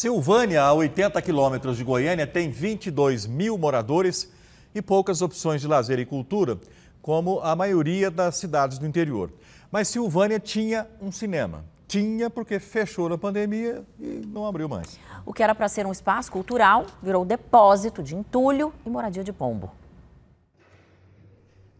Silvânia, a 80 quilômetros de Goiânia, tem 22 mil moradores e poucas opções de lazer e cultura, como a maioria das cidades do interior. Mas Silvânia tinha um cinema. Tinha porque fechou na pandemia e não abriu mais. O que era para ser um espaço cultural virou depósito de entulho e moradia de pombo.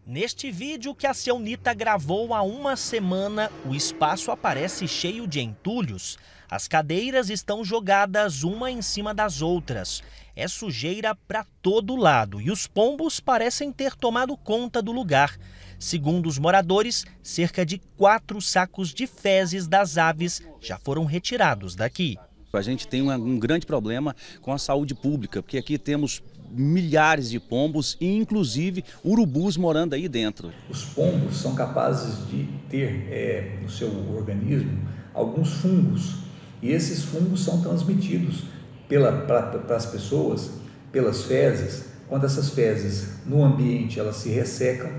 Neste vídeo que a Seunita gravou há uma semana, o espaço aparece cheio de entulhos. As cadeiras estão jogadas uma em cima das outras. É sujeira para todo lado e os pombos parecem ter tomado conta do lugar. Segundo os moradores, cerca de quatro sacos de fezes das aves já foram retirados daqui. A gente tem um, um grande problema com a saúde pública, porque aqui temos milhares de pombos e inclusive urubus morando aí dentro. Os pombos são capazes de ter é, no seu organismo alguns fungos e esses fungos são transmitidos para as pessoas pelas fezes. Quando essas fezes no ambiente elas se ressecam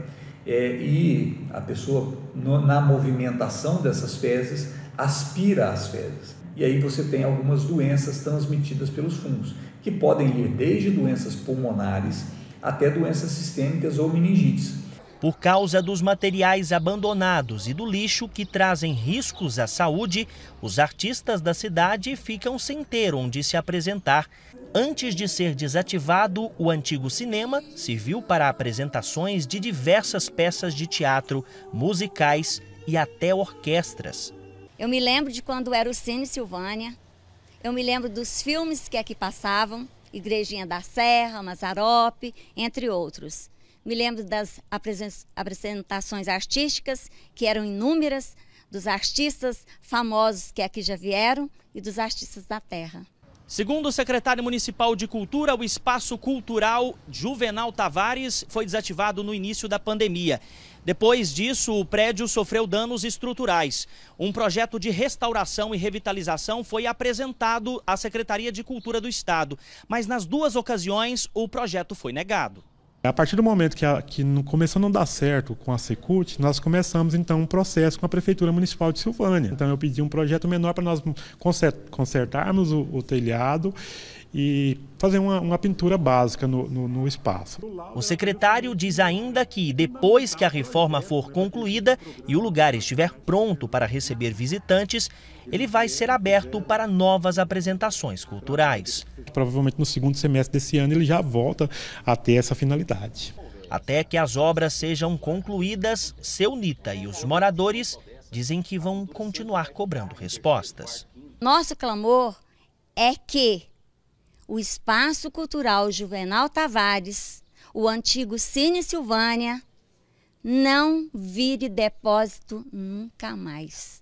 é, e a pessoa no, na movimentação dessas fezes aspira as fezes. E aí você tem algumas doenças transmitidas pelos fungos, que podem ir desde doenças pulmonares até doenças sistêmicas ou meningites. Por causa dos materiais abandonados e do lixo que trazem riscos à saúde, os artistas da cidade ficam sem ter onde se apresentar. Antes de ser desativado, o antigo cinema serviu para apresentações de diversas peças de teatro, musicais e até orquestras. Eu me lembro de quando era o Cine Silvânia. Eu me lembro dos filmes que aqui passavam, Igrejinha da Serra, Mazarope, entre outros. Me lembro das apresentações artísticas, que eram inúmeras, dos artistas famosos que aqui já vieram e dos artistas da terra. Segundo o secretário municipal de Cultura, o espaço cultural Juvenal Tavares foi desativado no início da pandemia. Depois disso, o prédio sofreu danos estruturais. Um projeto de restauração e revitalização foi apresentado à Secretaria de Cultura do Estado, mas nas duas ocasiões o projeto foi negado. É, a partir do momento que, a, que no, começou a não dar certo com a Secult, nós começamos então um processo com a Prefeitura Municipal de Silvânia. Então eu pedi um projeto menor para nós consertarmos o, o telhado e fazer uma, uma pintura básica no, no, no, espaço. O secretário diz ainda que, depois que a reforma for concluída e o lugar estiver pronto para receber visitantes, ele vai ser aberto para novas apresentações culturais. Provavelmente no segundo semestre desse ano ele já volta a ter essa finalidade. Até que as obras sejam concluídas, seu Nita e os moradores dizem que vão continuar cobrando respostas. Nosso clamor é que o Espaço Cultural Juvenal Tavares, o antigo Cine Silvânia, não vire depósito nunca mais.